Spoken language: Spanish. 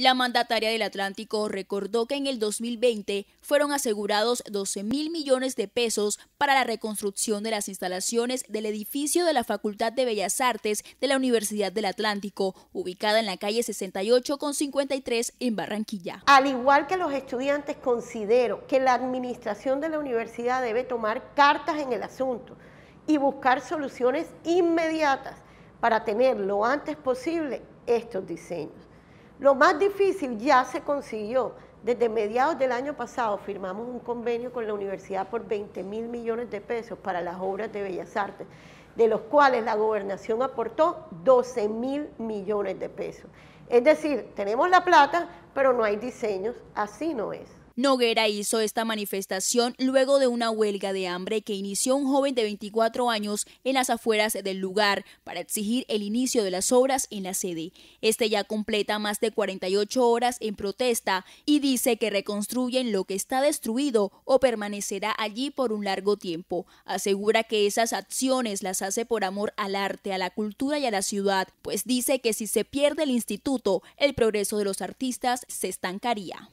La mandataria del Atlántico recordó que en el 2020 fueron asegurados 12 mil millones de pesos para la reconstrucción de las instalaciones del edificio de la Facultad de Bellas Artes de la Universidad del Atlántico, ubicada en la calle 68 con 53 en Barranquilla. Al igual que los estudiantes, considero que la administración de la universidad debe tomar cartas en el asunto y buscar soluciones inmediatas para tener lo antes posible estos diseños. Lo más difícil ya se consiguió. Desde mediados del año pasado firmamos un convenio con la universidad por 20 mil millones de pesos para las obras de Bellas Artes, de los cuales la gobernación aportó 12 mil millones de pesos. Es decir, tenemos la plata, pero no hay diseños, así no es. Noguera hizo esta manifestación luego de una huelga de hambre que inició un joven de 24 años en las afueras del lugar para exigir el inicio de las obras en la sede. Este ya completa más de 48 horas en protesta y dice que reconstruyen lo que está destruido o permanecerá allí por un largo tiempo. Asegura que esas acciones las hace por amor al arte, a la cultura y a la ciudad, pues dice que si se pierde el instituto, el progreso de los artistas se estancaría.